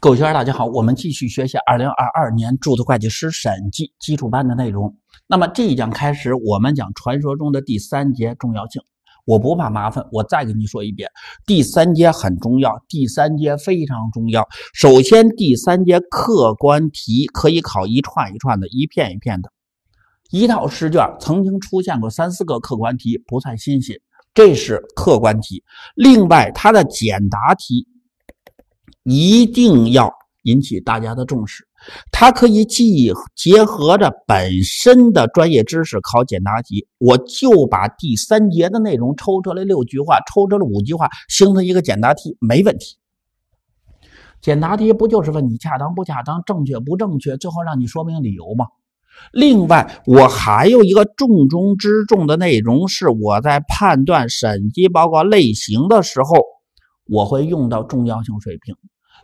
狗圈，大家好，我们继续学习二零二二年注册会计师审计基础班的内容。那么这一讲开始，我们讲传说中的第三节重要性。我不怕麻烦，我再给你说一遍，第三节很重要，第三节非常重要。首先，第三节客观题可以考一串一串的，一片一片的，一套试卷曾经出现过三四个客观题，不算新鲜，这是客观题。另外，它的简答题。一定要引起大家的重视，它可以既结合着本身的专业知识考简答题，我就把第三节的内容抽出来六句话，抽出来了五句话，形成一个简答题，没问题。简答题不就是问你恰当不恰当，正确不正确，最后让你说明理由吗？另外，我还有一个重中之重的内容是我在判断审计报告类型的时候。我会用到重要性水平，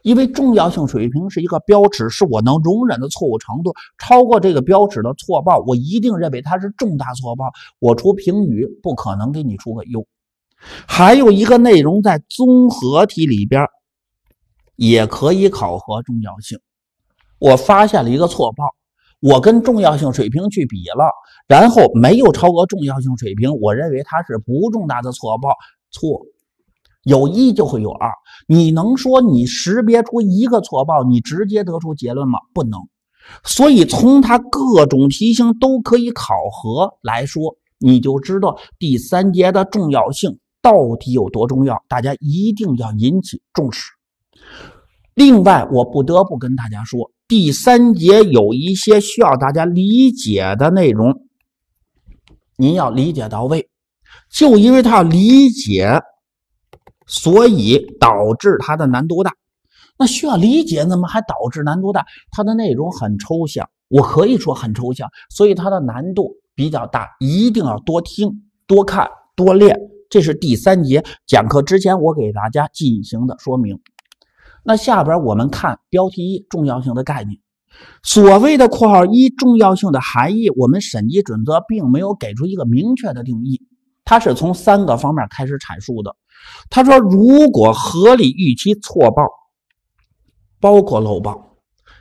因为重要性水平是一个标尺，是我能容忍的错误程度。超过这个标尺的错报，我一定认为它是重大错报。我出评语不可能给你出个优。还有一个内容在综合题里边也可以考核重要性。我发现了一个错报，我跟重要性水平去比了，然后没有超过重要性水平，我认为它是不重大的错报。错。有一就会有二，你能说你识别出一个错报，你直接得出结论吗？不能。所以从它各种题型都可以考核来说，你就知道第三节的重要性到底有多重要，大家一定要引起重视。另外，我不得不跟大家说，第三节有一些需要大家理解的内容，您要理解到位，就因为他理解。所以导致它的难度大，那需要理解，那么还导致难度大，它的内容很抽象，我可以说很抽象，所以它的难度比较大，一定要多听、多看、多练。这是第三节讲课之前我给大家进行的说明。那下边我们看标题一：重要性的概念。所谓的括号一重要性的含义，我们审计准则并没有给出一个明确的定义，它是从三个方面开始阐述的。他说：“如果合理预期错报，包括漏报，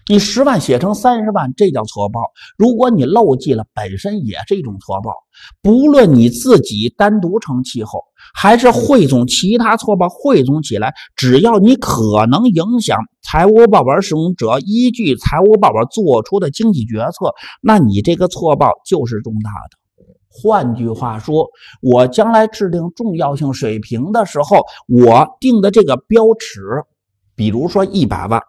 你十万写成三十万，这叫错报。如果你漏记了，本身也是一种错报。不论你自己单独成气候，还是汇总其他错报汇总起来，只要你可能影响财务报表使用者依据财务报表做出的经济决策，那你这个错报就是重大的。”换句话说，我将来制定重要性水平的时候，我定的这个标尺，比如说一百万，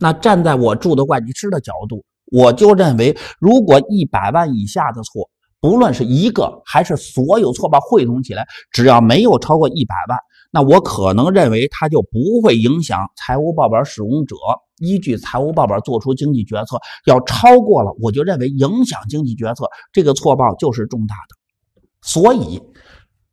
那站在我住的会计师的角度，我就认为，如果一百万以下的错，不论是一个还是所有错报汇总起来，只要没有超过一百万，那我可能认为它就不会影响财务报表使用者。依据财务报表做出经济决策，要超过了，我就认为影响经济决策这个错报就是重大的。所以，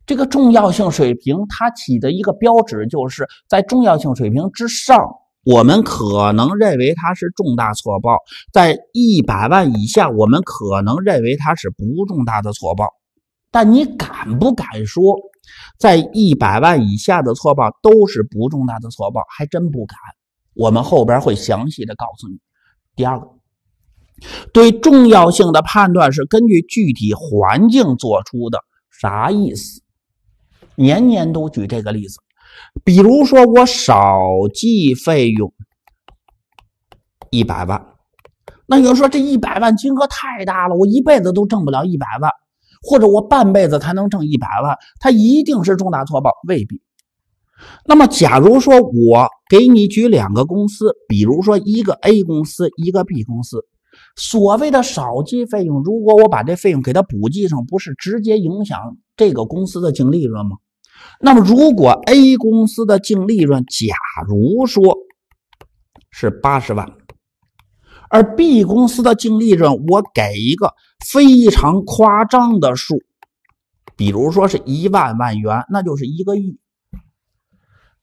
这个重要性水平它起的一个标志，就是在重要性水平之上，我们可能认为它是重大错报；在一百万以下，我们可能认为它是不重大的错报。但你敢不敢说，在一百万以下的错报都是不重大的错报？还真不敢。我们后边会详细的告诉你。第二个，对重要性的判断是根据具体环境做出的，啥意思？年年都举这个例子，比如说我少计费用一百万，那有人说这一百万金额太大了，我一辈子都挣不了一百万，或者我半辈子才能挣一百万，它一定是重大错报，未必。那么，假如说我给你举两个公司，比如说一个 A 公司，一个 B 公司。所谓的少计费用，如果我把这费用给它补记上，不是直接影响这个公司的净利润吗？那么，如果 A 公司的净利润，假如说是八十万，而 B 公司的净利润，我给一个非常夸张的数，比如说是一万万元，那就是一个亿。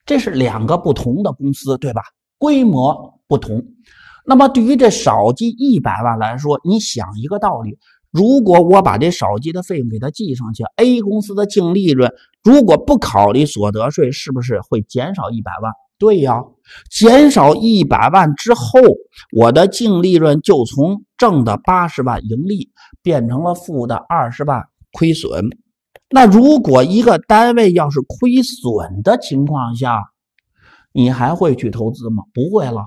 这是两个不同的公司，对吧？规模不同。那么对于这少计一百万来说，你想一个道理：如果我把这少计的费用给它记上去，A 公司的净利润如果不考虑所得税，是不是会减少一百万？对呀，减少一百万之后，我的净利润就从挣的八十万盈利变成了负的二十万亏损。那如果一个单位要是亏损的情况下，你还会去投资吗？不会了。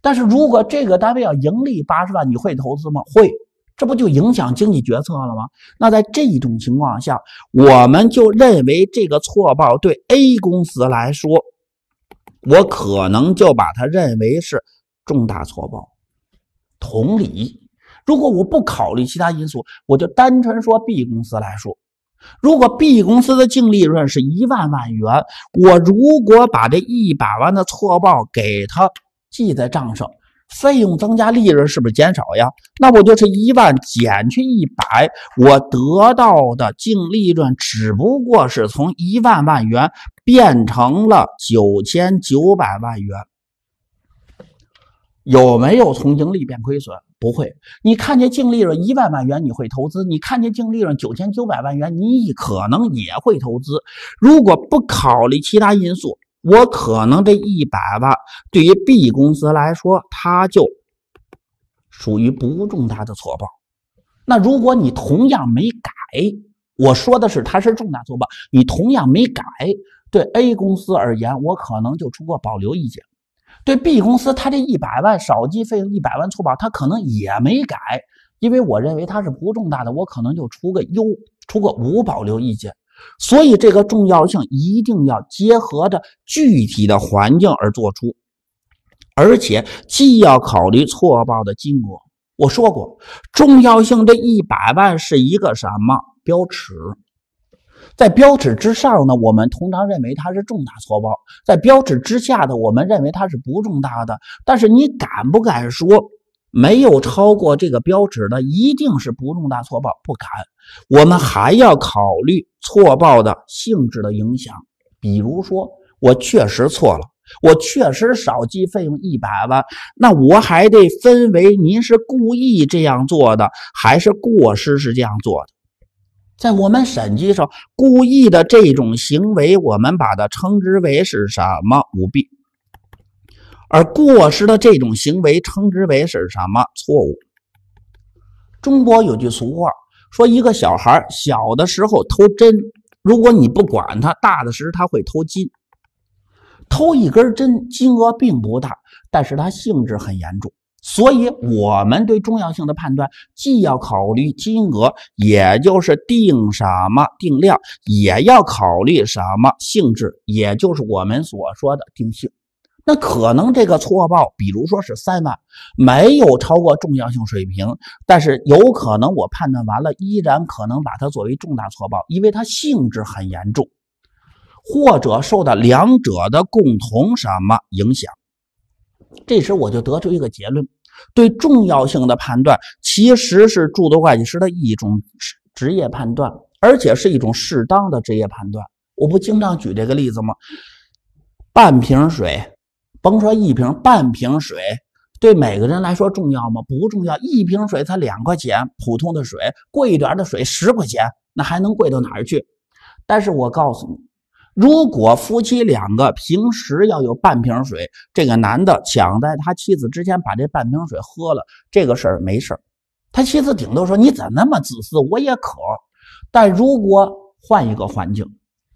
但是如果这个单位要盈利八十万，你会投资吗？会。这不就影响经济决策了吗？那在这种情况下，我们就认为这个错报对 A 公司来说，我可能就把它认为是重大错报。同理，如果我不考虑其他因素，我就单纯说 B 公司来说。如果 B 公司的净利润是一万万元，我如果把这一百万的错报给他记在账上，费用增加，利润是不是减少呀？那我就是一万减去一百，我得到的净利润只不过是从一万万元变成了九千九百万元，有没有从盈利变亏损？不会，你看见净利润一万万元，你会投资；你看见净利润九千九百万元，你可能也会投资。如果不考虑其他因素，我可能这一百万对于 B 公司来说，它就属于不重大的错报。那如果你同样没改，我说的是它是重大错报，你同样没改，对 A 公司而言，我可能就出个保留意见。对 B 公司，他这一百万少计费用，一百万错报，他可能也没改，因为我认为他是不重大的，我可能就出个优，出个无保留意见。所以这个重要性一定要结合着具体的环境而做出，而且既要考虑错报的金额。我说过，重要性这一百万是一个什么标尺？在标尺之上呢，我们通常认为它是重大错报；在标尺之下的，我们认为它是不重大的。但是你敢不敢说，没有超过这个标尺的一定是不重大错报？不敢。我们还要考虑错报的性质的影响。比如说，我确实错了，我确实少记费用一百万，那我还得分为您是故意这样做的，还是过失是这样做的。在我们审计上，故意的这种行为，我们把它称之为是什么舞弊；而过失的这种行为，称之为是什么错误。中国有句俗话，说一个小孩小的时候偷针，如果你不管他，大的时候他会偷金。偷一根针，金额并不大，但是它性质很严重。所以，我们对重要性的判断，既要考虑金额，也就是定什么定量，也要考虑什么性质，也就是我们所说的定性。那可能这个错报，比如说是三万，没有超过重要性水平，但是有可能我判断完了，依然可能把它作为重大错报，因为它性质很严重，或者受到两者的共同什么影响。这时我就得出一个结论：对重要性的判断，其实是注册会计师的一种职业判断，而且是一种适当的职业判断。我不经常举这个例子吗？半瓶水，甭说一瓶，半瓶水对每个人来说重要吗？不重要。一瓶水才两块钱，普通的水，贵一点的水十块钱，那还能贵到哪儿去？但是我告诉你。如果夫妻两个平时要有半瓶水，这个男的抢在他妻子之前把这半瓶水喝了，这个事儿没事儿。他妻子顶多说你么那么自私，我也渴。但如果换一个环境，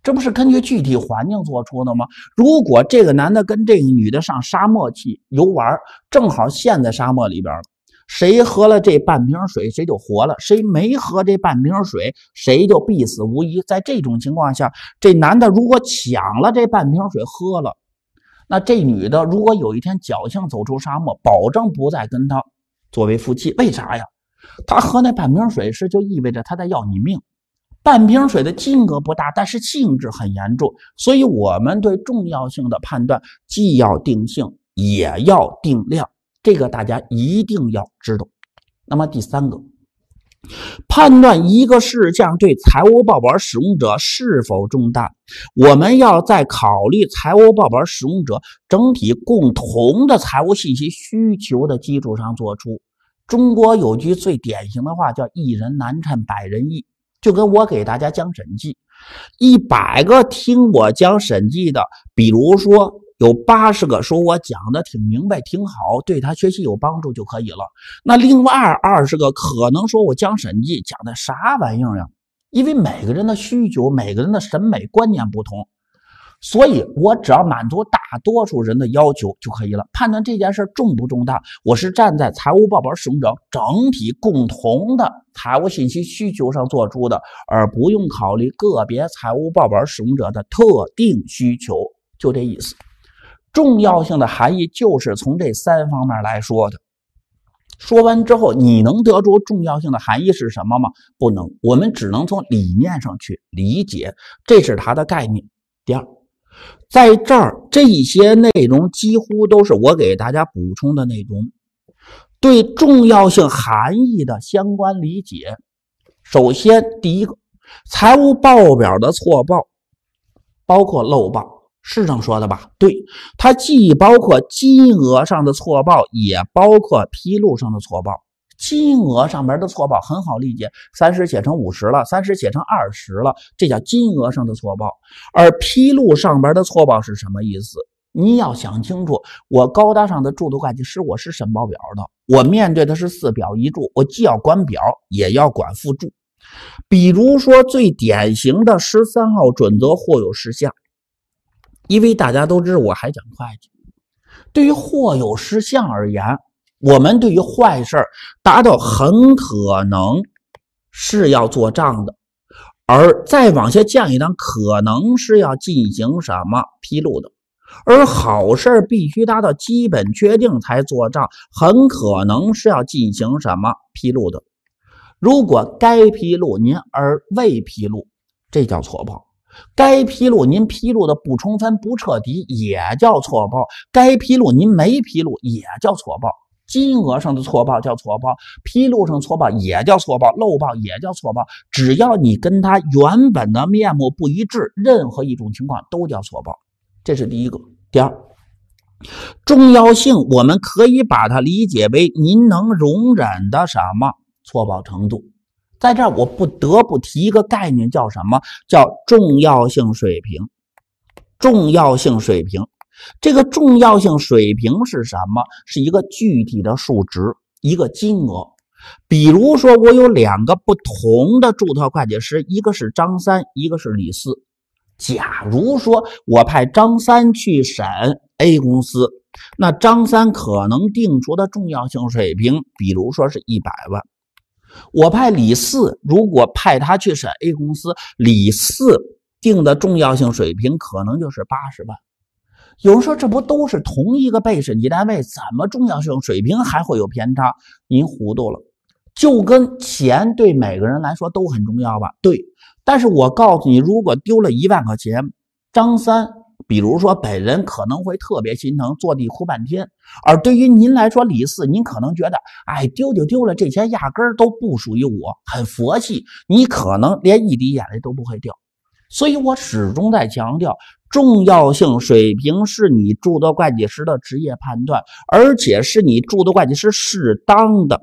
这不是根据具体环境做出的吗？如果这个男的跟这个女的上沙漠去游玩，正好陷在沙漠里边了。谁喝了这半瓶水，谁就活了；谁没喝这半瓶水，谁就必死无疑。在这种情况下，这男的如果抢了这半瓶水喝了，那这女的如果有一天侥幸走出沙漠，保证不再跟他作为夫妻。为啥呀？他喝那半瓶水是就意味着他在要你命。半瓶水的金额不大，但是性质很严重。所以，我们对重要性的判断，既要定性，也要定量。这个大家一定要知道。那么第三个，判断一个事项对财务报表使用者是否重大，我们要在考虑财务报表使用者整体共同的财务信息需求的基础上做出。中国有句最典型的话叫“一人难称百人意”，就跟我给大家讲审计，一百个听我讲审计的，比如说。有八十个说我讲的挺明白挺好，对他学习有帮助就可以了。那另外二十个可能说我讲审计讲的啥玩意儿呀？因为每个人的需求、每个人的审美观念不同，所以我只要满足大多数人的要求就可以了。判断这件事重不重大，我是站在财务报表使用者整体共同的财务信息需求上做出的，而不用考虑个别财务报表使用者的特定需求，就这意思。重要性的含义就是从这三方面来说的。说完之后，你能得出重要性的含义是什么吗？不能，我们只能从理念上去理解，这是它的概念。第二，在这儿，这一些内容几乎都是我给大家补充的内容，对重要性含义的相关理解。首先，第一个，财务报表的错报，包括漏报。是这么说的吧？对，它既包括金额上的错报，也包括披露上的错报。金额上面的错报很好理解，三十写成五十了，三十写成二十了，这叫金额上的错报。而披露上边的错报是什么意思？你要想清楚。我高大上的注册会计师，我是审报表的，我面对的是四表一注，我既要管表，也要管附注。比如说最典型的十三号准则，或有事项。因为大家都知道，我还讲会计。对于或有事项而言，我们对于坏事儿达到很可能是要做账的，而再往下降一档，可能是要进行什么披露的；而好事必须达到基本确定才做账，很可能是要进行什么披露的。如果该披露您而未披露，这叫错报。该披露您披露的不充分、不彻底，也叫错报；该披露您没披露，也叫错报。金额上的错报叫错报，披露上错报也叫错报，漏报也叫错报。只要你跟他原本的面目不一致，任何一种情况都叫错报。这是第一个。第二，重要性，我们可以把它理解为您能容忍的什么错报程度。在这儿，我不得不提一个概念，叫什么？叫重要性水平。重要性水平，这个重要性水平是什么？是一个具体的数值，一个金额。比如说，我有两个不同的注册会计师，一个是张三，一个是李四。假如说我派张三去审 A 公司，那张三可能定出的重要性水平，比如说是一百万。我派李四，如果派他去审 A 公司，李四定的重要性水平可能就是八十万。有人说这不都是同一个被审计单位，怎么重要性水平还会有偏差？您糊涂了。就跟钱对每个人来说都很重要吧？对。但是我告诉你，如果丢了一万块钱，张三。比如说，本人可能会特别心疼，坐地哭半天；而对于您来说，李四，您可能觉得，哎，丢就丢了，这钱压根儿都不属于我，很佛系，你可能连一滴眼泪都不会掉。所以，我始终在强调，重要性水平是你诸多会计师的职业判断，而且是你诸多会计师适当的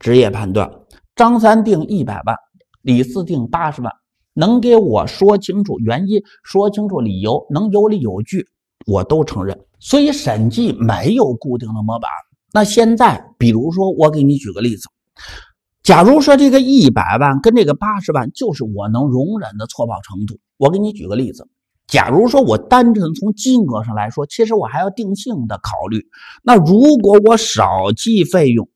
职业判断。张三定一百万，李四定八十万。能给我说清楚原因，说清楚理由，能有理有据，我都承认。所以审计没有固定的模板。那现在，比如说，我给你举个例子，假如说这个一百万跟这个八十万就是我能容忍的错报程度。我给你举个例子，假如说我单纯从金额上来说，其实我还要定性的考虑。那如果我少计费用，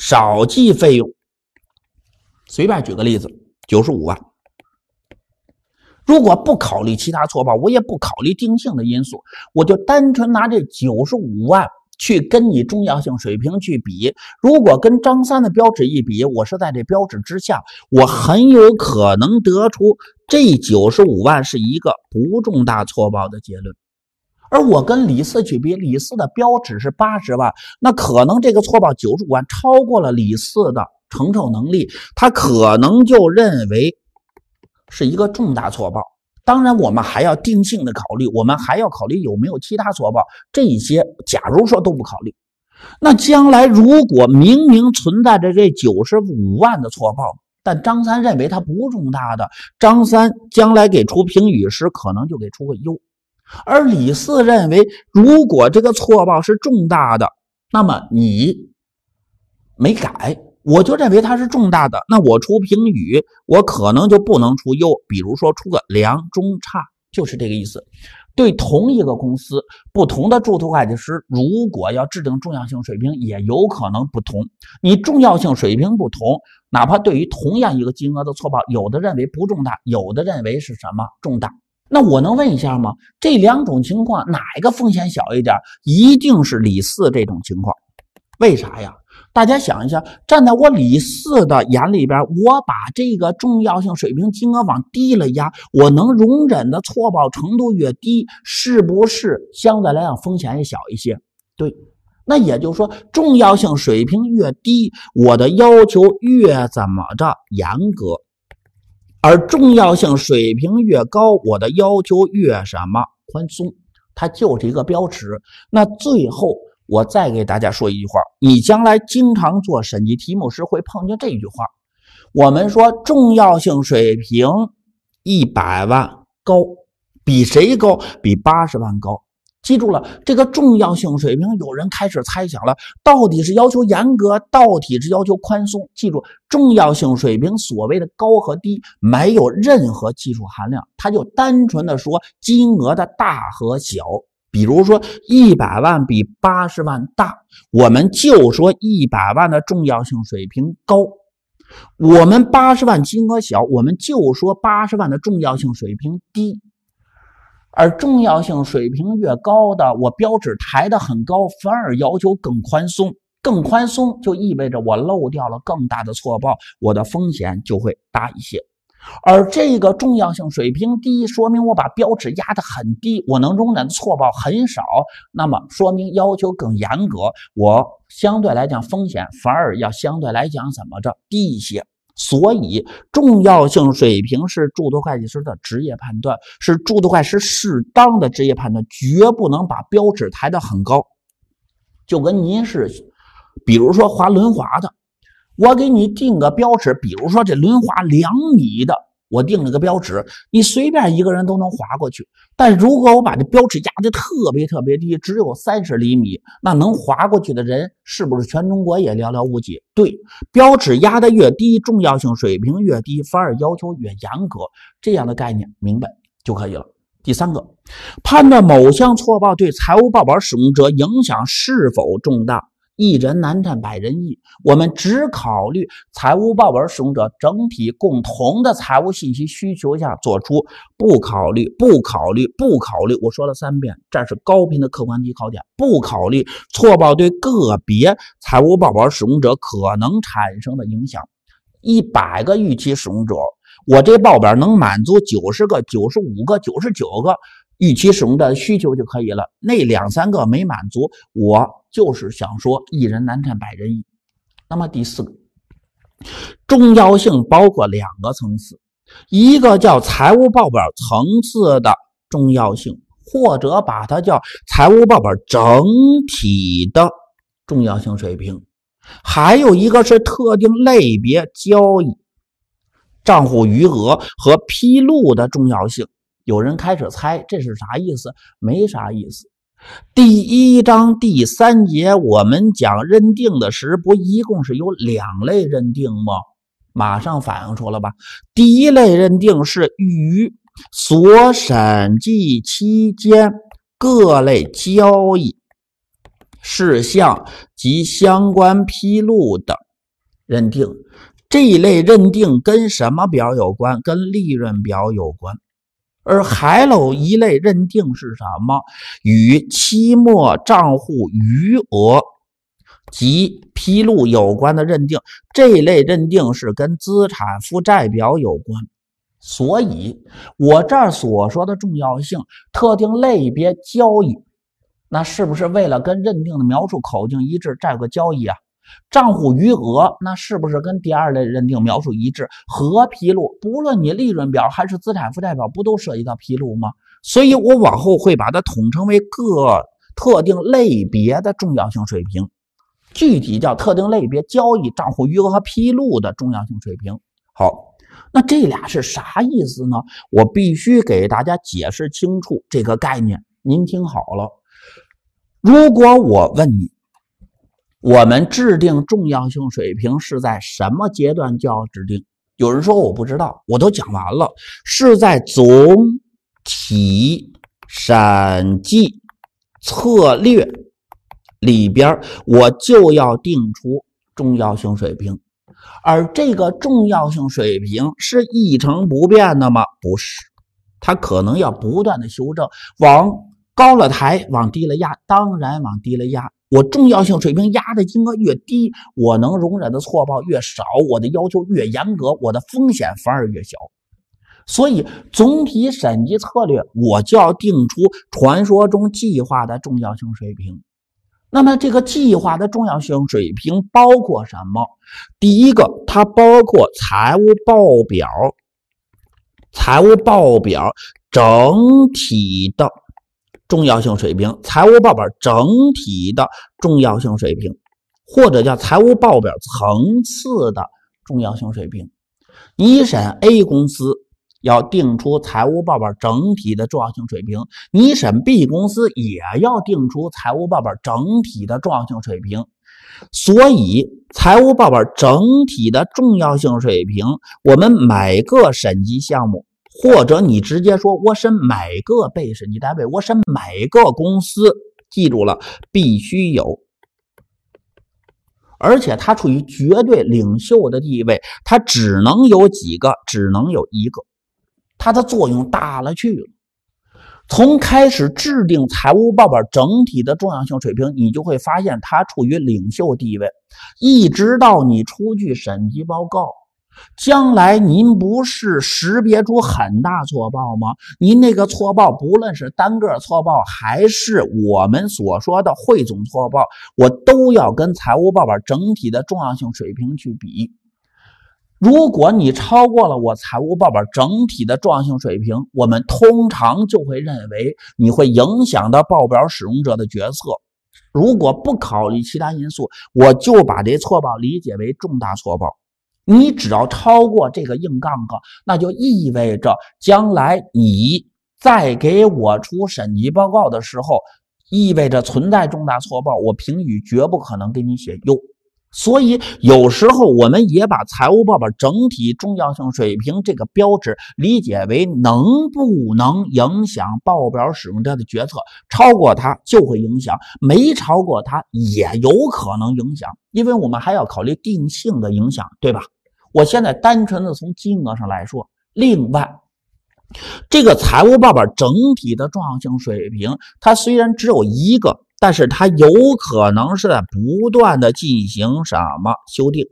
少计费用，随便举个例子，九十五万。如果不考虑其他错报，我也不考虑定性的因素，我就单纯拿这九十五万去跟你重要性水平去比。如果跟张三的标尺一比，我是在这标尺之下，我很有可能得出这九十五万是一个不重大错报的结论。而我跟李四去比，李四的标尺是八十万，那可能这个错报九十五万超过了李四的承受能力，他可能就认为。是一个重大错报，当然我们还要定性的考虑，我们还要考虑有没有其他错报。这些假如说都不考虑，那将来如果明明存在着这九十五万的错报，但张三认为它不重大的，张三将来给出评语时可能就给出个优，而李四认为如果这个错报是重大的，那么你没改。我就认为它是重大的，那我出评语，我可能就不能出优，比如说出个良中差，就是这个意思。对同一个公司，不同的注册会计师，如果要制定重要性水平，也有可能不同。你重要性水平不同，哪怕对于同样一个金额的错报，有的认为不重大，有的认为是什么重大。那我能问一下吗？这两种情况哪一个风险小一点？一定是李四这种情况，为啥呀？大家想一下，站在我李四的眼里边，我把这个重要性水平金额往低了压，我能容忍的错报程度越低，是不是相对来讲风险也小一些？对，那也就是说，重要性水平越低，我的要求越怎么着严格；而重要性水平越高，我的要求越什么宽松。它就是一个标尺。那最后。我再给大家说一句话，你将来经常做审计题目时会碰见这句话。我们说重要性水平一百万高，比谁高？比八十万高。记住了，这个重要性水平有人开始猜想了，到底是要求严格，到底是要求宽松？记住，重要性水平所谓的高和低没有任何技术含量，它就单纯的说金额的大和小。比如说，一百万比八十万大，我们就说一百万的重要性水平高；我们八十万金额小，我们就说八十万的重要性水平低。而重要性水平越高的，我标尺抬得很高，反而要求更宽松。更宽松就意味着我漏掉了更大的错报，我的风险就会大一些。而这个重要性水平低，说明我把标尺压得很低，我能容忍错报很少，那么说明要求更严格，我相对来讲风险反而要相对来讲怎么着低一些。所以重要性水平是注册会计师的职业判断，是注册会计师适当的职业判断，绝不能把标尺抬得很高。就跟您是，比如说滑轮滑的。我给你定个标尺，比如说这轮滑两米的，我定了个标尺，你随便一个人都能滑过去。但如果我把这标尺压的特别特别低，只有三十厘米，那能滑过去的人是不是全中国也寥寥无几？对，标尺压的越低，重要性水平越低，反而要求越严格。这样的概念明白就可以了。第三个，判断某项错报对财务报表使用者影响是否重大。一人难占百人意，我们只考虑财务报表使用者整体共同的财务信息需求下做出，不考虑不考虑不考虑，我说了三遍，这是高频的客观题考点，不考虑错报对个别财务报表使用者可能产生的影响。一百个预期使用者，我这报表能满足九十个、九十五个、九十九个预期使用的需求就可以了，那两三个没满足我。就是想说，一人难看百人一。那么第四个重要性包括两个层次，一个叫财务报表层次的重要性，或者把它叫财务报表整体的重要性水平；还有一个是特定类别交易账户余额和披露的重要性。有人开始猜这是啥意思，没啥意思。第一章第三节，我们讲认定的时不一共是有两类认定吗？马上反映出了吧。第一类认定是与所审计期间各类交易事项及相关披露的认定，这一类认定跟什么表有关？跟利润表有关。而还有一类认定是什么？与期末账户余额及披露有关的认定。这类认定是跟资产负债表有关。所以，我这儿所说的重要性、特定类别交易，那是不是为了跟认定的描述口径一致，这个交易啊？账户余额那是不是跟第二类认定描述一致和披露？不论你利润表还是资产负债表，不都涉及到披露吗？所以，我往后会把它统称为各特定类别的重要性水平，具体叫特定类别交易账户余额和披露的重要性水平。好，那这俩是啥意思呢？我必须给大家解释清楚这个概念。您听好了，如果我问你。我们制定重要性水平是在什么阶段就要制定？有人说我不知道，我都讲完了，是在总体审计策略里边，我就要定出重要性水平。而这个重要性水平是一成不变的吗？不是，它可能要不断的修正，往高了抬，往低了压，当然往低了压。我重要性水平压的金额越低，我能容忍的错报越少，我的要求越严格，我的风险反而越小。所以，总体审计策略，我就要定出传说中计划的重要性水平。那么，这个计划的重要性水平包括什么？第一个，它包括财务报表，财务报表整体的。重要性水平，财务报表整体的重要性水平，或者叫财务报表层次的重要性水平。一审 A 公司要定出财务报表整体的重要性水平，一审 B 公司也要定出财务报表整体的重要性水平。所以，财务报表整体的重要性水平，我们每个审计项目。或者你直接说，我审每个被审计单位，我审每个公司，记住了，必须有。而且它处于绝对领袖的地位，它只能有几个，只能有一个，它的作用大了去了。从开始制定财务报表整体的重要性水平，你就会发现它处于领袖地位，一直到你出具审计报告。将来您不是识别出很大错报吗？您那个错报，不论是单个错报还是我们所说的汇总错报，我都要跟财务报表整体的重要性水平去比。如果你超过了我财务报表整体的重要性水平，我们通常就会认为你会影响到报表使用者的决策。如果不考虑其他因素，我就把这错报理解为重大错报。你只要超过这个硬杠杠，那就意味着将来你再给我出审计报告的时候，意味着存在重大错报，我评语绝不可能给你写优。所以有时候我们也把财务报表整体重要性水平这个标志理解为能不能影响报表使用者的决策。超过它就会影响，没超过它也有可能影响，因为我们还要考虑定性的影响，对吧？我现在单纯的从金额上来说，另外，这个财务报表整体的重要性水平，它虽然只有一个，但是它有可能是在不断的进行什么修订。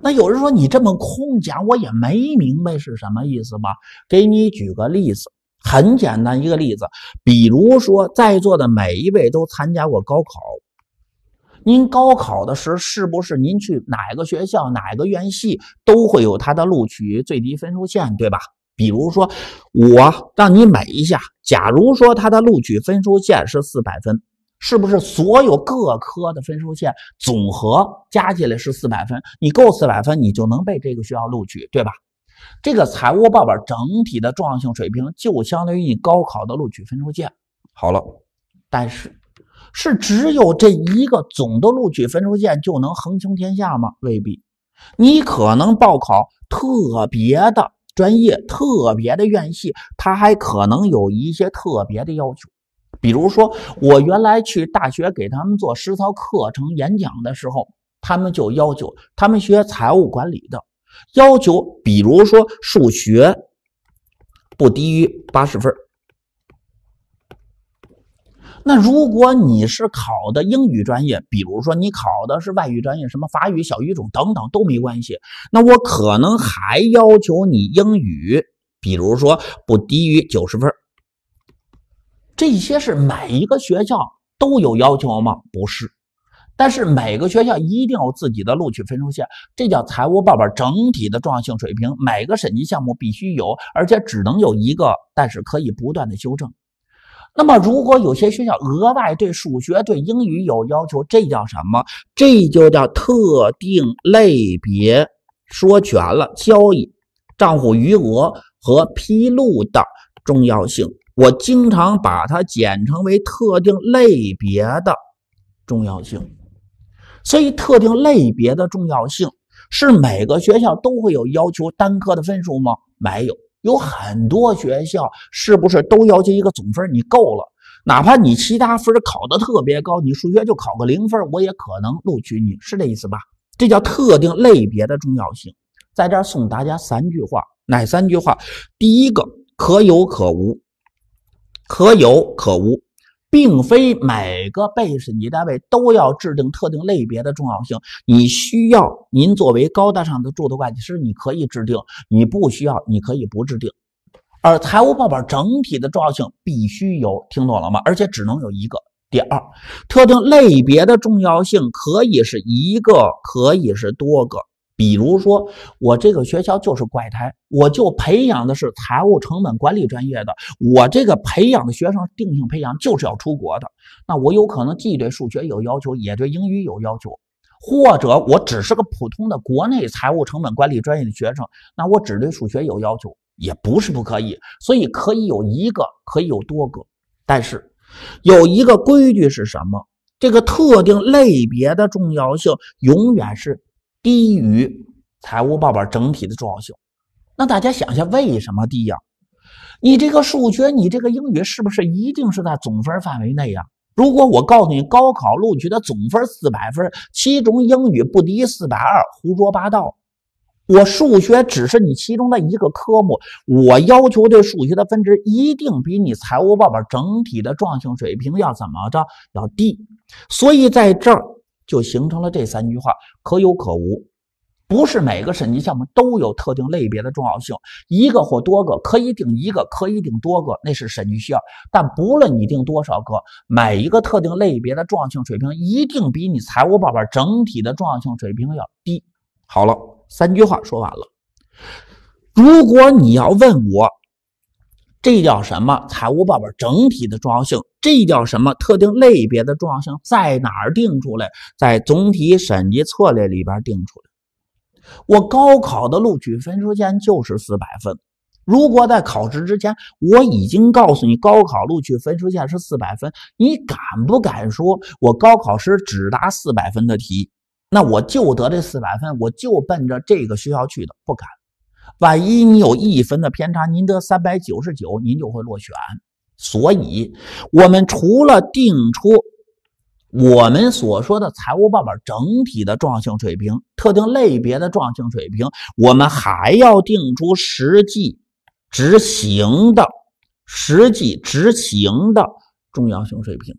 那有人说你这么空讲，我也没明白是什么意思吧？给你举个例子，很简单一个例子，比如说在座的每一位都参加过高考。您高考的时候，是不是您去哪个学校、哪个院系都会有它的录取最低分数线，对吧？比如说，我让你美一下，假如说它的录取分数线是四百分，是不是所有各科的分数线总和加起来是四百分？你够四百分，你就能被这个学校录取，对吧？这个财务报表整体的重要性水平就相当于你高考的录取分数线。好了，但是。是只有这一个总的录取分数线就能横行天下吗？未必，你可能报考特别的专业、特别的院系，他还可能有一些特别的要求。比如说，我原来去大学给他们做实操课程演讲的时候，他们就要求他们学财务管理的，要求比如说数学不低于八十分那如果你是考的英语专业，比如说你考的是外语专业，什么法语、小语种等等都没关系。那我可能还要求你英语，比如说不低于九十分。这些是每一个学校都有要求吗？不是，但是每个学校一定有自己的录取分数线。这叫财务报表整体的重要性水平，每个审计项目必须有，而且只能有一个，但是可以不断的修正。那么，如果有些学校额外对数学、对英语有要求，这叫什么？这就叫特定类别。说全了，交易账户余额和披露的重要性，我经常把它简称为特定类别的重要性。所以，特定类别的重要性是每个学校都会有要求单科的分数吗？没有。有很多学校是不是都要求一个总分？你够了，哪怕你其他分考得特别高，你数学就考个零分，我也可能录取你，是这意思吧？这叫特定类别的重要性。在这送大家三句话，哪三句话？第一个，可有可无，可有可无。并非每个被审计单位都要制定特定类别的重要性。你需要您作为高大上的注册会计师，你可以制定，你不需要，你可以不制定。而财务报表整体的重要性必须有，听懂了吗？而且只能有一个。第二，特定类别的重要性可以是一个，可以是多个。比如说，我这个学校就是怪胎，我就培养的是财务成本管理专业的。我这个培养的学生定性培养就是要出国的，那我有可能既对数学有要求，也对英语有要求，或者我只是个普通的国内财务成本管理专业的学生，那我只对数学有要求，也不是不可以。所以可以有一个，可以有多个，但是有一个规矩是什么？这个特定类别的重要性永远是。低于财务报表整体的重要性，那大家想一下，为什么低呀？你这个数学，你这个英语是不是一定是在总分范围内呀？如果我告诉你，高考录取的总分四百分，其中英语不低于四百二，胡说八道。我数学只是你其中的一个科目，我要求对数学的分值一定比你财务报表整体的重要性水平要怎么着要低，所以在这儿。就形成了这三句话，可有可无，不是每个审计项目都有特定类别的重要性，一个或多个可以定一个，可以定多个，那是审计需要。但不论你定多少个，每一个特定类别的重要性水平一定比你财务报表整体的重要性水平要低。好了，三句话说完了。如果你要问我，这叫什么？财务报表整体的重要性。这叫什么？特定类别的重要性在哪儿定出来？在总体审计策略里边定出来。我高考的录取分数线就是四百分。如果在考试之前我已经告诉你高考录取分数线是四百分，你敢不敢说，我高考时只答四百分的题？那我就得这四百分，我就奔着这个学校去的。不敢。万一你有一分的偏差，您得三百九十九，您就会落选。所以，我们除了定出我们所说的财务报表整体的状性水平、特定类别的状性水平，我们还要定出实际执行的实际执行的重要性水平。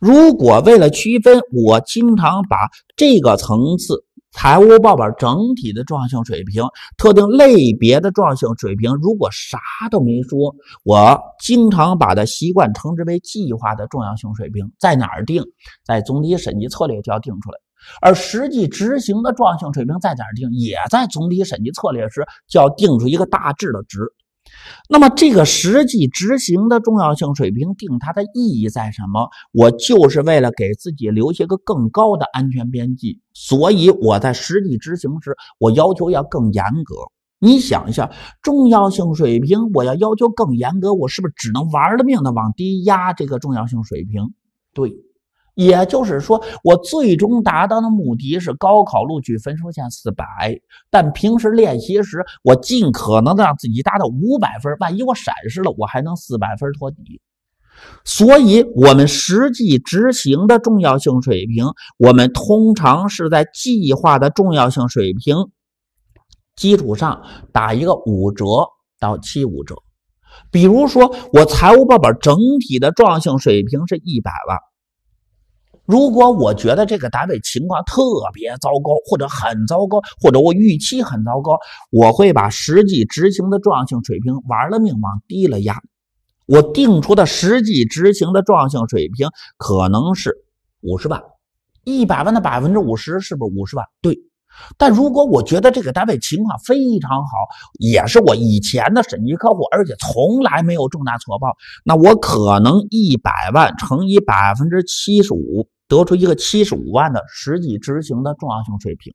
如果为了区分，我经常把这个层次。财务报表整体的重要性水平，特定类别的重要性水平，如果啥都没说，我经常把它习惯称之为计划的重要性水平，在哪儿定？在总体审计策略就要定出来。而实际执行的重要性水平在哪儿定？也在总体审计策略时就要定出一个大致的值。那么这个实际执行的重要性水平定它的意义在什么？我就是为了给自己留下个更高的安全边际，所以我在实际执行时，我要求要更严格。你想一下，重要性水平我要要求更严格，我是不是只能玩了命的往低压这个重要性水平？对。也就是说，我最终达到的目的是高考录取分数线四百，但平时练习时，我尽可能的让自己达到五百分。万一我闪失了，我还能四百分托底。所以，我们实际执行的重要性水平，我们通常是在计划的重要性水平基础上打一个五折到七五折。比如说，我财务报表整体的重要性水平是一百万。如果我觉得这个单位情况特别糟糕，或者很糟糕，或者我预期很糟糕，我会把实际执行的状性水平玩了命往低了压。我定出的实际执行的状性水平可能是五十万，一百万的百分之五十，是不是五十万？对。但如果我觉得这个单位情况非常好，也是我以前的审计客户，而且从来没有重大错报，那我可能一百万乘以百分之七十五。得出一个七十五万的实际执行的重要性水平。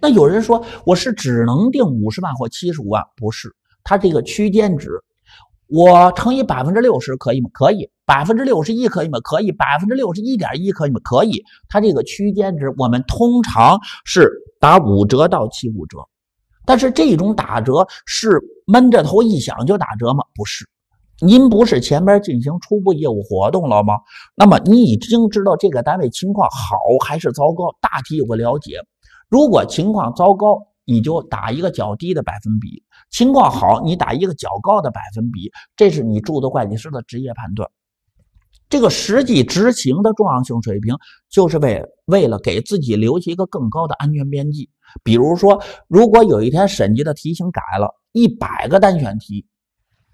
那有人说我是只能定五十万或七十五万，不是，它这个区间值。我乘以百分之六十可以吗？可以。百分之六十一可以吗？可以。百分之六十一点一可以吗？可以。它这个区间值，我们通常是打五折到七五折。但是这种打折是闷着头一想就打折吗？不是。您不是前边进行初步业务活动了吗？那么你已经知道这个单位情况好还是糟糕，大体有个了解。如果情况糟糕，你就打一个较低的百分比；情况好，你打一个较高的百分比。这是你注册会计师的职业判断。这个实际执行的重要性水平，就是为为了给自己留下一个更高的安全边际。比如说，如果有一天审计的题型改了，一百个单选题。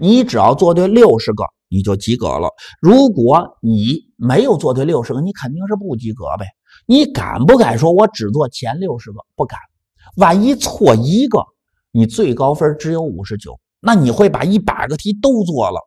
你只要做对六十个，你就及格了。如果你没有做对六十个，你肯定是不及格呗。你敢不敢说，我只做前六十个？不敢。万一错一个，你最高分只有五十九，那你会把一百个题都做了。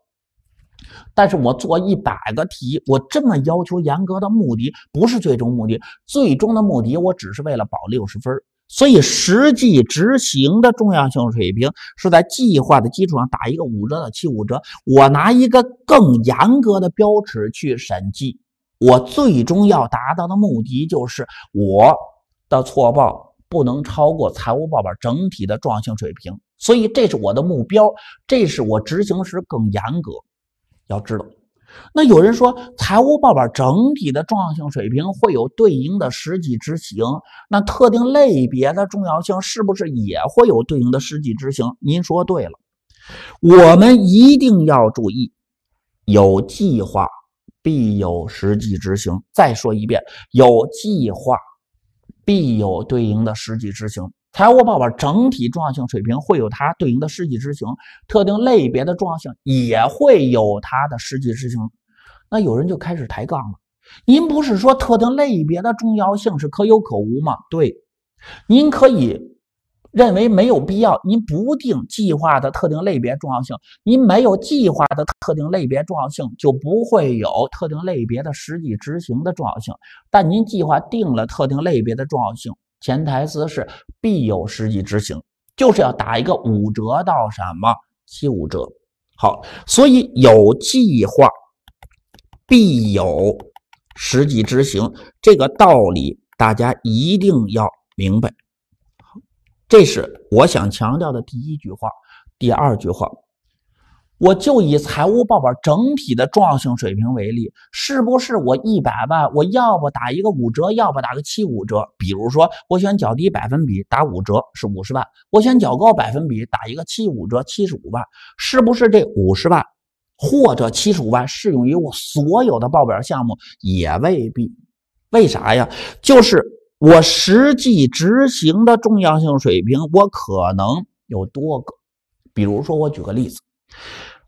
但是我做一百个题，我这么要求严格的目的不是最终目的，最终的目的我只是为了保六十分。所以，实际执行的重要性水平是在计划的基础上打一个五折到七五折。我拿一个更严格的标尺去审计，我最终要达到的目的就是我的错报不能超过财务报表整体的重要性水平。所以，这是我的目标，这是我执行时更严格。要知道。那有人说，财务报表整体的重要性水平会有对应的实际执行，那特定类别的重要性是不是也会有对应的实际执行？您说对了，我们一定要注意，有计划必有实际执行。再说一遍，有计划必有对应的实际执行。财务报表整体重要性水平会有它对应的实际执行，特定类别的重要性也会有它的实际执行。那有人就开始抬杠了，您不是说特定类别的重要性是可有可无吗？对，您可以认为没有必要，您不定计划的特定类别重要性，您没有计划的特定类别重要性就不会有特定类别的实际执行的重要性。但您计划定了特定类别的重要性。潜台词是必有实际执行，就是要打一个五折到什么七五折。好，所以有计划必有实际执行，这个道理大家一定要明白。这是我想强调的第一句话。第二句话。我就以财务报表整体的重要性水平为例，是不是我一百万，我要不打一个五折，要不打个七五折？比如说，我选较低百分比打五折是五十万，我选较高百分比打一个七五折七十五万，是不是这五十万或者七十五万适用于我所有的报表项目也未必？为啥呀？就是我实际执行的重要性水平，我可能有多个。比如说，我举个例子。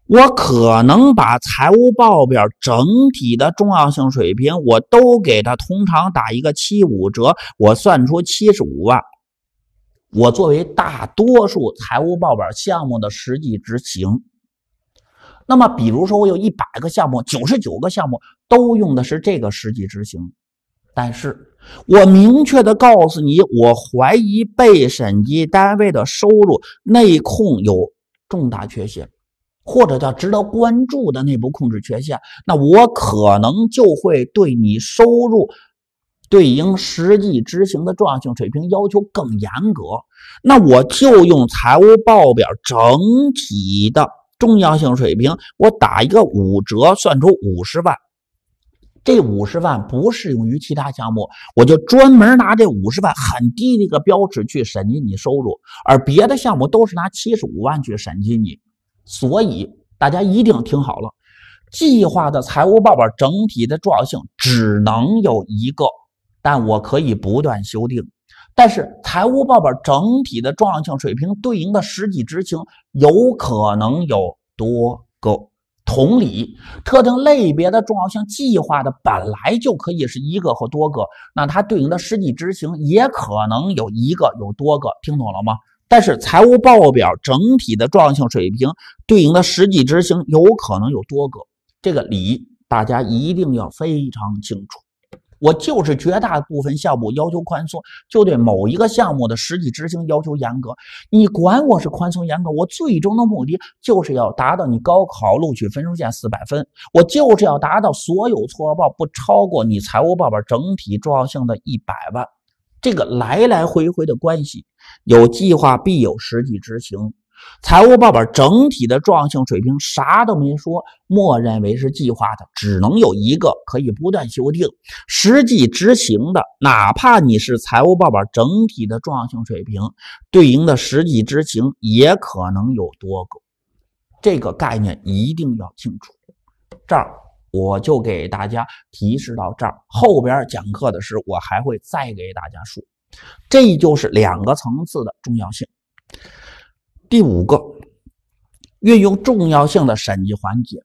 我可能把财务报表整体的重要性水平，我都给它通常打一个七五折，我算出七十五万。我作为大多数财务报表项目的实际执行。那么，比如说我有一百个项目，九十九个项目都用的是这个实际执行，但是我明确的告诉你，我怀疑被审计单位的收入内控有重大缺陷。或者叫值得关注的内部控制缺陷，那我可能就会对你收入对应实际执行的重要性水平要求更严格。那我就用财务报表整体的重要性水平，我打一个五折，算出五十万。这五十万不适用于其他项目，我就专门拿这五十万很低的一个标尺去审计你收入，而别的项目都是拿七十五万去审计你。所以大家一定听好了，计划的财务报表整体的重要性只能有一个，但我可以不断修订。但是财务报表整体的重要性水平对应的实际执行有可能有多个。同理，特定类别的重要性计划的本来就可以是一个或多个，那它对应的实际执行也可能有一个有多个。听懂了吗？但是财务报表整体的重要性水平对应的实际执行有可能有多个，这个理大家一定要非常清楚。我就是绝大部分项目要求宽松，就对某一个项目的实际执行要求严格。你管我是宽松严格，我最终的目的就是要达到你高考录取分数线四百分。我就是要达到所有错报不超过你财务报表整体重要性的一百万，这个来来回回的关系。有计划必有实际执行，财务报表整体的重要性水平啥都没说，默认为是计划的，只能有一个，可以不断修订。实际执行的，哪怕你是财务报表整体的重要性水平对应的实际执行，也可能有多个。这个概念一定要清楚。这儿我就给大家提示到这儿，后边讲课的时候我还会再给大家说。这就是两个层次的重要性。第五个，运用重要性的审计环节。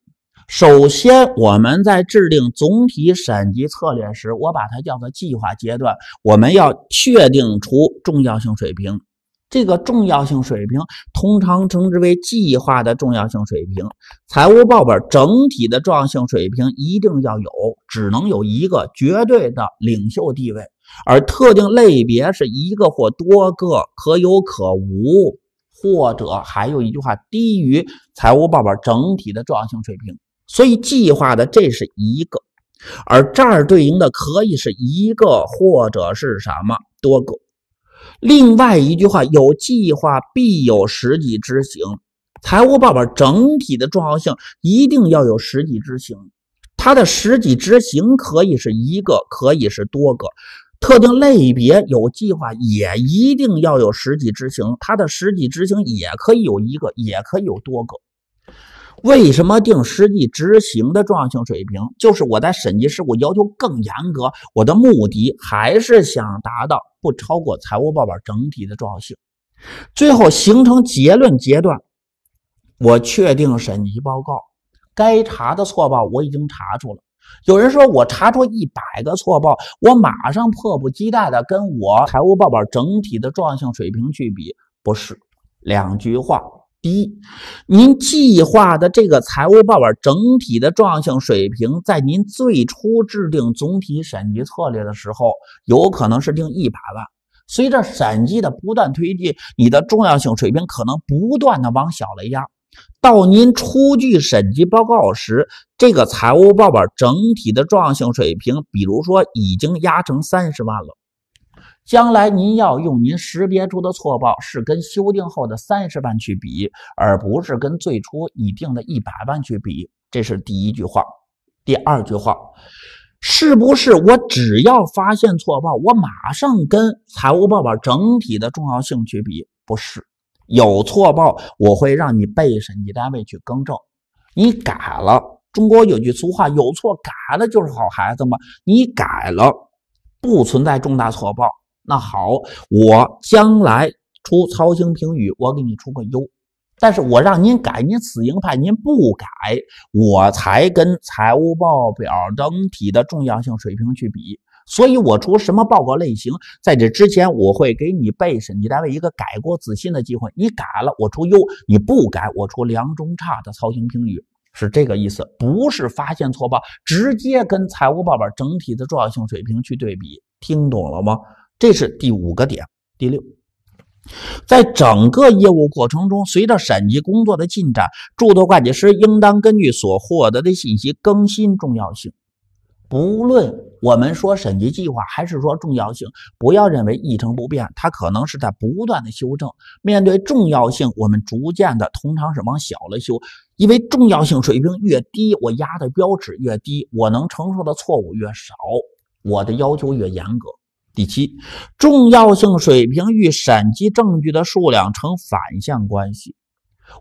首先，我们在制定总体审计策略时，我把它叫做计划阶段，我们要确定出重要性水平。这个重要性水平通常称之为计划的重要性水平。财务报表整体的重要性水平一定要有，只能有一个绝对的领袖地位。而特定类别是一个或多个，可有可无，或者还有一句话，低于财务报表整体的重要性水平。所以计划的这是一个，而这儿对应的可以是一个或者是什么多个。另外一句话，有计划必有实际执行，财务报表整体的重要性一定要有实际执行，它的实际执行可以是一个，可以是多个。特定类别有计划，也一定要有实际执行。它的实际执行也可以有一个，也可以有多个。为什么定实际执行的重要性水平？就是我在审计事故要求更严格。我的目的还是想达到不超过财务报表整体的重要性。最后形成结论阶段，我确定审计报告，该查的错报我已经查出了。有人说我查出一百个错报，我马上迫不及待的跟我财务报表整体的重要性水平去比，不是。两句话，第一，您计划的这个财务报表整体的重要性水平，在您最初制定总体审计策略的时候，有可能是定一百万，随着审计的不断推进，你的重要性水平可能不断的往小了压。到您出具审计报告时，这个财务报表整体的重要性水平，比如说已经压成三十万了，将来您要用您识别出的错报是跟修订后的三十万去比，而不是跟最初拟定的一百万去比。这是第一句话。第二句话，是不是我只要发现错报，我马上跟财务报表整体的重要性去比？不是。有错报，我会让你被审计单位去更正。你改了，中国有句俗话，有错改了就是好孩子嘛。你改了，不存在重大错报，那好，我将来出操行评语，我给你出个优。但是我让您改，您死硬派，您不改，我才跟财务报表整体的重要性水平去比。所以，我出什么报告类型，在这之前，我会给你被审计单位一个改过自新的机会。你改了，我出优；你不改，我出良中差的操行评语，是这个意思。不是发现错报，直接跟财务报表整体的重要性水平去对比。听懂了吗？这是第五个点。第六，在整个业务过程中，随着审计工作的进展，注册会计师应当根据所获得的信息更新重要性。不论我们说审计计划还是说重要性，不要认为一成不变，它可能是在不断的修正。面对重要性，我们逐渐的通常是往小了修，因为重要性水平越低，我压的标尺越低，我能承受的错误越少，我的要求越严格。第七，重要性水平与审计证据的数量成反向关系。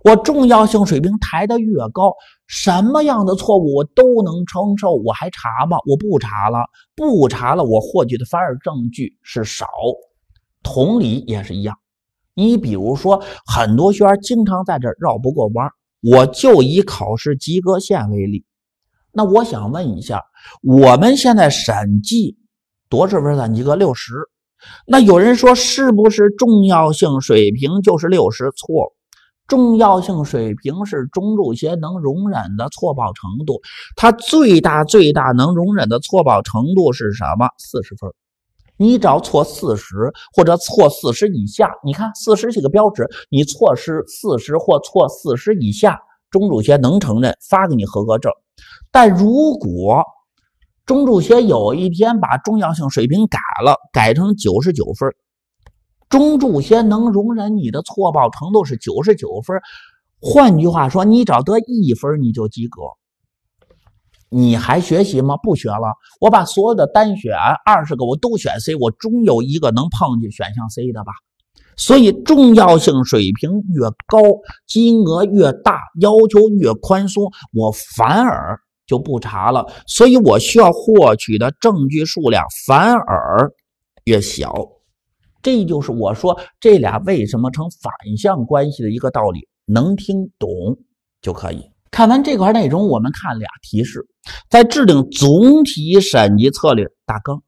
我重要性水平抬得越高，什么样的错误我都能承受，我还查吗？我不查了，不查了，我获取的反而证据是少。同理也是一样。你比如说，很多学员经常在这绕不过弯我就以考试及格线为例，那我想问一下，我们现在审计多少分算及格？六十？那有人说是不是重要性水平就是六十？错重要性水平是中主协能容忍的错报程度，它最大最大能容忍的错报程度是什么？四十分，你只要错四十或者错四十以下，你看四十这个标志，你错失四十或错四十以下，中主协能承认发给你合格证。但如果中主协有一天把重要性水平改了，改成九十九分。中注先能容忍你的错报程度是九十九分，换句话说，你只要得一分你就及格。你还学习吗？不学了，我把所有的单选二十个我都选 C，我终有一个能碰见选项 C 的吧。所以重要性水平越高，金额越大，要求越宽松，我反而就不查了。所以我需要获取的证据数量反而越小。这就是我说这俩为什么成反向关系的一个道理，能听懂就可以。看完这块内容，我们看俩提示，在制定总体审计策略大纲，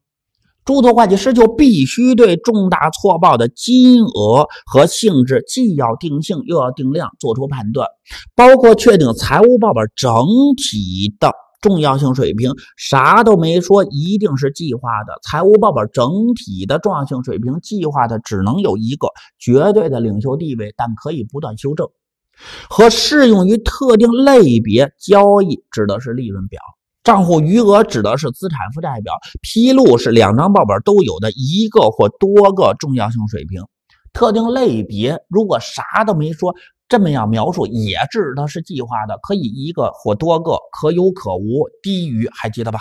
注册会计师就必须对重大错报的金额和性质，既要定性又要定量做出判断，包括确定财务报表整体的。重要性水平啥都没说，一定是计划的财务报表整体的重要性水平。计划的只能有一个绝对的领袖地位，但可以不断修正。和适用于特定类别交易指的是利润表账户余额，指的是资产负债表披露是两张报表都有的一个或多个重要性水平。特定类别如果啥都没说。这么样描述也指的是计划的，可以一个或多个，可有可无。低于还记得吧？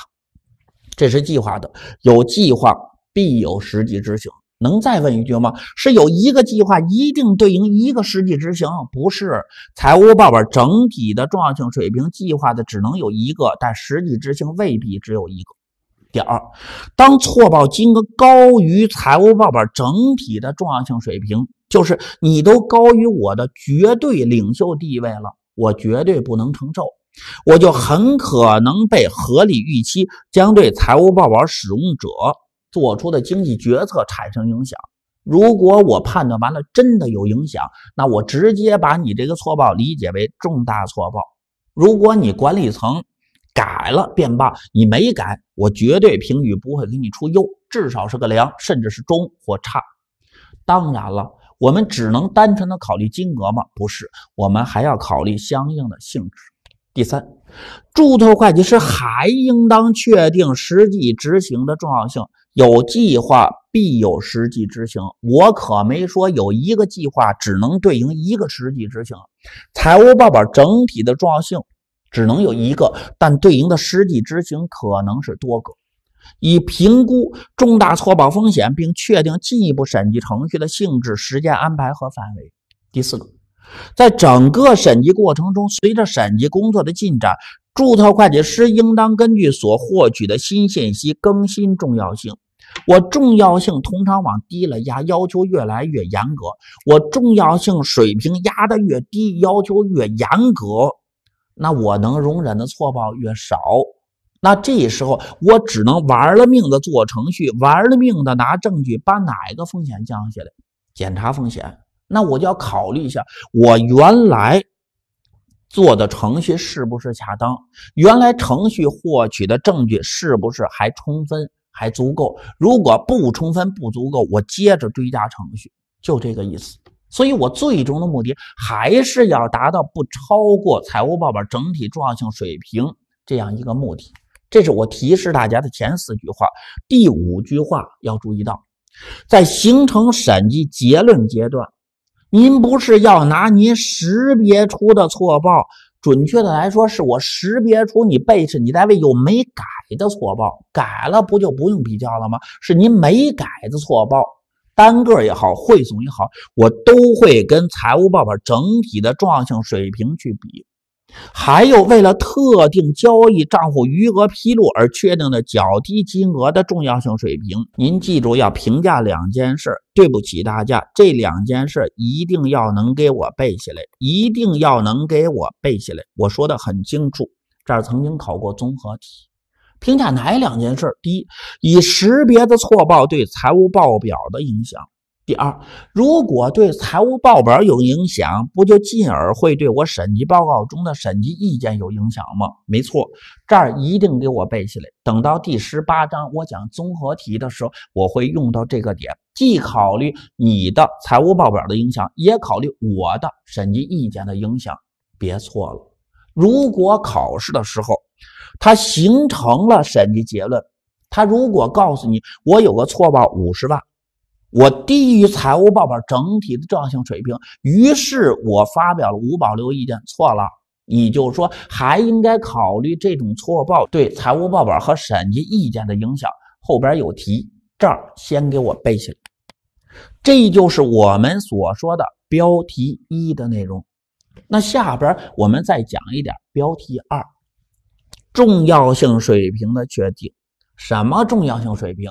这是计划的，有计划必有实际执行。能再问一句吗？是有一个计划一定对应一个实际执行？不是。财务报表整体的重要性水平，计划的只能有一个，但实际执行未必只有一个。第二，当错报金额高于财务报表整体的重要性水平。就是你都高于我的绝对领袖地位了，我绝对不能承受，我就很可能被合理预期将对财务报表使用者做出的经济决策产生影响。如果我判断完了真的有影响，那我直接把你这个错报理解为重大错报。如果你管理层改了便罢，你没改，我绝对评语不会给你出优，至少是个良，甚至是中或差。当然了。我们只能单纯的考虑金额吗？不是，我们还要考虑相应的性质。第三，注册会计师还应当确定实际执行的重要性。有计划必有实际执行，我可没说有一个计划只能对应一个实际执行。财务报表整体的重要性只能有一个，但对应的实际执行可能是多个。以评估重大错报风险，并确定进一步审计程序的性质、时间安排和范围。第四个，在整个审计过程中，随着审计工作的进展，注册会计师应当根据所获取的新信息更新重要性。我重要性通常往低了压，要求越来越严格。我重要性水平压得越低，要求越严格，那我能容忍的错报越少。那这时候，我只能玩了命的做程序，玩了命的拿证据，把哪一个风险降下来？检查风险。那我就要考虑一下，我原来做的程序是不是恰当？原来程序获取的证据是不是还充分、还足够？如果不充分、不足够，我接着追加程序，就这个意思。所以我最终的目的还是要达到不超过财务报表整体重要性水平这样一个目的。这是我提示大家的前四句话，第五句话要注意到，在形成审计结论阶段，您不是要拿您识别出的错报，准确的来说，是我识别出你被审你单位有没改的错报，改了不就不用比较了吗？是您没改的错报，单个也好，汇总也好，我都会跟财务报表整体的状况水平去比。还有，为了特定交易账户余额披露而确定的较低金额的重要性水平，您记住要评价两件事。对不起大家，这两件事一定要能给我背下来，一定要能给我背下来。我说的很清楚，这儿曾经考过综合题，评价哪两件事？第一，以识别的错报对财务报表的影响。第二，如果对财务报表有影响，不就进而会对我审计报告中的审计意见有影响吗？没错，这儿一定给我背起来。等到第十八章我讲综合题的时候，我会用到这个点，既考虑你的财务报表的影响，也考虑我的审计意见的影响。别错了。如果考试的时候它形成了审计结论，他如果告诉你我有个错报五十万。我低于财务报表整体的重要性水平，于是我发表了无保留意见。错了，也就是说还应该考虑这种错报对财务报表和审计意见的影响。后边有题，这儿先给我背起来。这就是我们所说的标题一的内容。那下边我们再讲一点标题二，重要性水平的确定。什么重要性水平，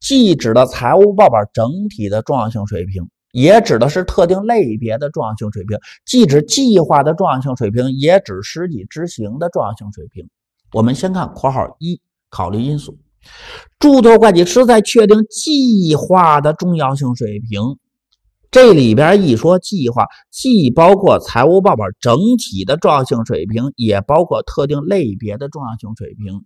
既指的财务报表整体的重要性水平，也指的是特定类别的重要性水平；既指计划的重要性水平，也指实际执行的重要性水平。我们先看括号一考虑因素，诸多会计师在确定计划的重要性水平，这里边一说计划，既包括财务报表整体的重要性水平，也包括特定类别的重要性水平，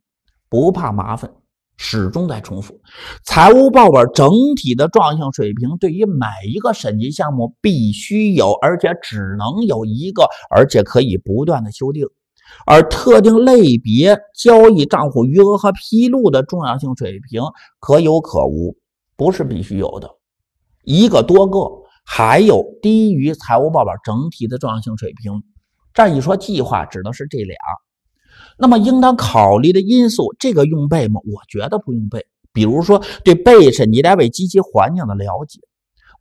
不怕麻烦。始终在重复，财务报表整体的重要性水平对于每一个审计项目必须有，而且只能有一个，而且可以不断的修订。而特定类别交易账户余额和披露的重要性水平可有可无，不是必须有的，一个多个还有低于财务报表整体的重要性水平。这一说计划指的是这俩。那么，应当考虑的因素，这个用背吗？我觉得不用背。比如说，对背审你单位及其环境的了解，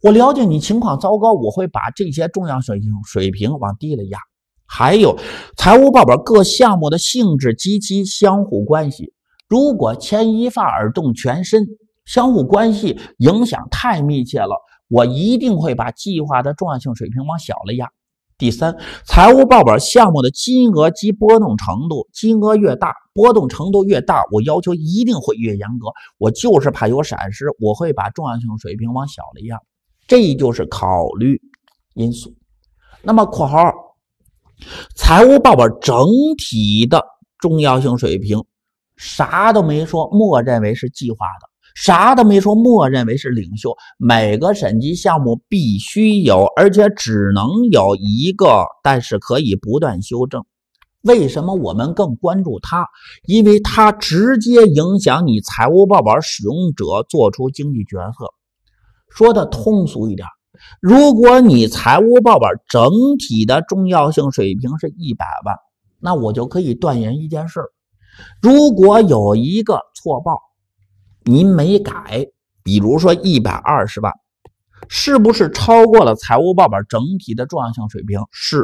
我了解你情况糟糕，我会把这些重要水平水平往低了压。还有财务报表各项目的性质及其相互关系，如果牵一发而动全身，相互关系影响太密切了，我一定会把计划的重要性水平往小了压。第三，财务报表项目的金额及波动程度，金额越大，波动程度越大，我要求一定会越严格。我就是怕有闪失，我会把重要性水平往小了压。这就是考虑因素。那么，括号，财务报表整体的重要性水平，啥都没说，默认为是计划的。啥都没说，默认为是领袖。每个审计项目必须有，而且只能有一个，但是可以不断修正。为什么我们更关注它？因为它直接影响你财务报表使用者做出经济决策。说的通俗一点，如果你财务报表整体的重要性水平是100万，那我就可以断言一件事：如果有一个错报。您没改，比如说一百二十万，是不是超过了财务报表整体的重要性水平？是，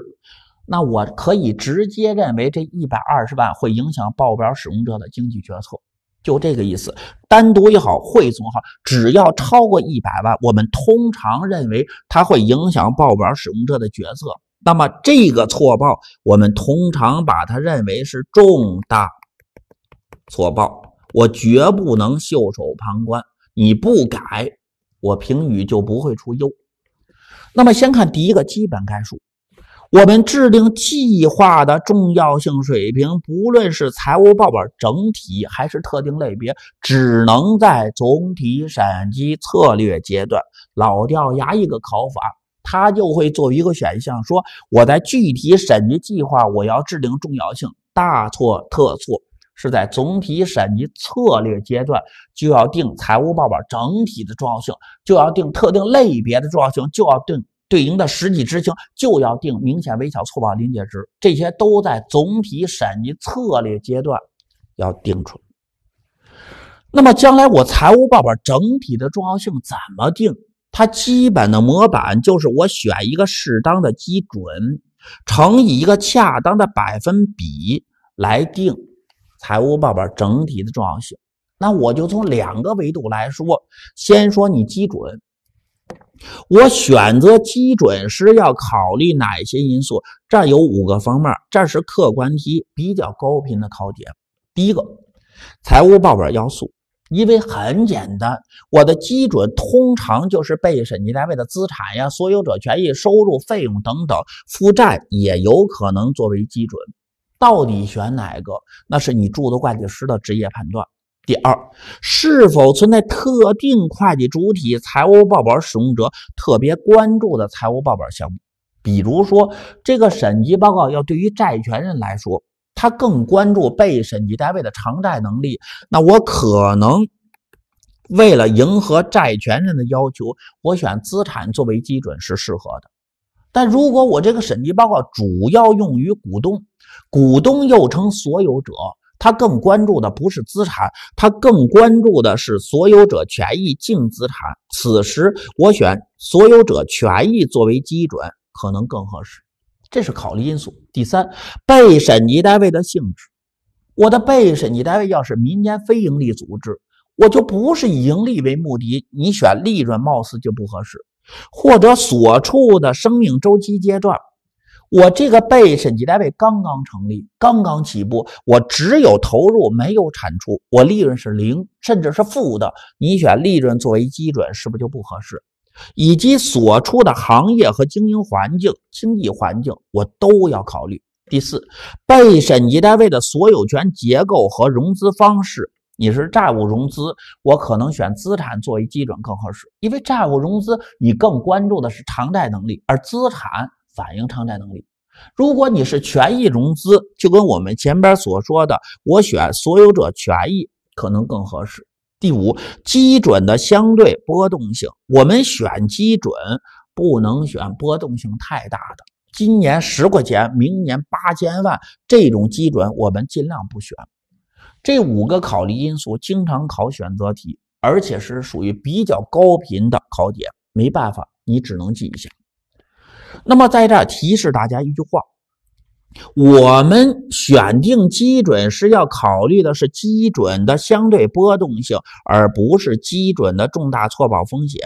那我可以直接认为这一百二十万会影响报表使用者的经济决策，就这个意思。单独也好，汇总好，只要超过一百万，我们通常认为它会影响报表使用者的决策。那么这个错报，我们通常把它认为是重大错报。我绝不能袖手旁观，你不改，我评语就不会出优。那么，先看第一个基本概述，我们制定计划的重要性水平，不论是财务报表整体还是特定类别，只能在总体审计策略阶段。老掉牙一个考法，他就会做一个选项说，我在具体审计计划，我要制定重要性，大错特错。是在总体审计策略阶段就要定财务报表整体的重要性，就要定特定类别的重要性，就要定对应的实际执行，就要定明显微小错报临界值，这些都在总体审计策略阶段要定出来。那么将来我财务报表整体的重要性怎么定？它基本的模板就是我选一个适当的基准，乘以一个恰当的百分比来定。财务报表整体的重要性，那我就从两个维度来说。先说你基准，我选择基准时要考虑哪些因素？这有五个方面，这是客观题比较高频的考点。第一个，财务报表要素，因为很简单，我的基准通常就是被审计单位的资产呀、所有者权益、收入、费用等等，负债也有可能作为基准。到底选哪个？那是你注册会计师的职业判断。第二，是否存在特定会计主体财务报表使用者特别关注的财务报表项目？比如说，这个审计报告要对于债权人来说，他更关注被审计单位的偿债能力。那我可能为了迎合债权人的要求，我选资产作为基准是适合的。但如果我这个审计报告主要用于股东，股东又称所有者，他更关注的不是资产，他更关注的是所有者权益净资产。此时我选所有者权益作为基准可能更合适，这是考虑因素。第三，被审计单位的性质，我的被审计单位要是民间非营利组织，我就不是以盈利为目的，你选利润貌似就不合适。或者所处的生命周期阶段。我这个被审计单位刚刚成立，刚刚起步，我只有投入没有产出，我利润是零，甚至是负的。你选利润作为基准是不是就不合适？以及所处的行业和经营环境、经济环境，我都要考虑。第四，被审计单位的所有权结构和融资方式，你是债务融资，我可能选资产作为基准更合适，因为债务融资你更关注的是偿债能力，而资产。反映偿债能力。如果你是权益融资，就跟我们前边所说的，我选所有者权益可能更合适。第五，基准的相对波动性，我们选基准不能选波动性太大的。今年十块钱，明年八千万这种基准，我们尽量不选。这五个考虑因素经常考选择题，而且是属于比较高频的考点，没办法，你只能记一下。那么，在这儿提示大家一句话：我们选定基准是要考虑的是基准的相对波动性，而不是基准的重大错报风险。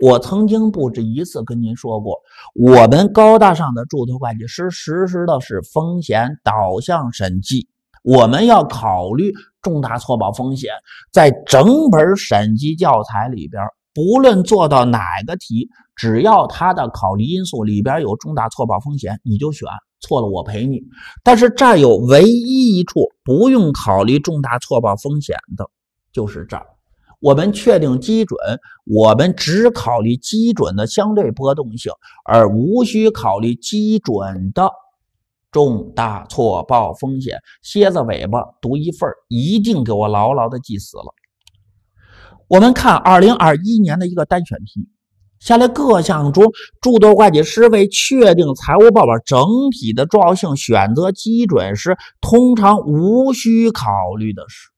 我曾经不止一次跟您说过，我们高大上的注册会计师实施的是风险导向审计，我们要考虑重大错报风险。在整本审计教材里边，不论做到哪个题。只要它的考虑因素里边有重大错报风险，你就选错了，我赔你。但是这儿有唯一一处不用考虑重大错报风险的，就是这儿。我们确定基准，我们只考虑基准的相对波动性，而无需考虑基准的重大错报风险。蝎子尾巴独一份一定给我牢牢的记死了。我们看二零二一年的一个单选题。下列各项中，注册会计师为确定财务报表整体的重要性选择基准时，通常无需考虑的是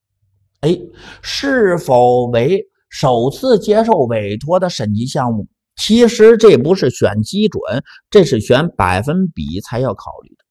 ：a 是否为首次接受委托的审计项目？其实这不是选基准，这是选百分比才要考虑的。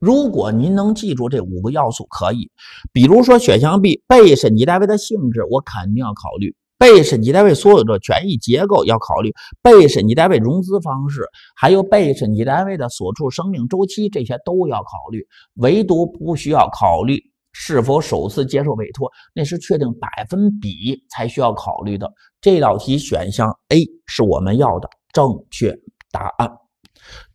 如果您能记住这五个要素，可以。比如说，选项 B，被审计单位的性质，我肯定要考虑。被审计单位所有的权益结构要考虑，被审计单位融资方式，还有被审计单位的所处生命周期，这些都要考虑，唯独不需要考虑是否首次接受委托，那是确定百分比才需要考虑的。这道题选项 A 是我们要的正确答案，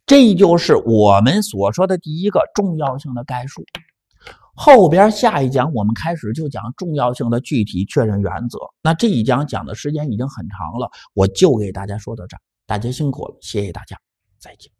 这就是我们所说的第一个重要性的概述。后边下一讲我们开始就讲重要性的具体确认原则。那这一讲讲的时间已经很长了，我就给大家说到这儿。大家辛苦了，谢谢大家，再见。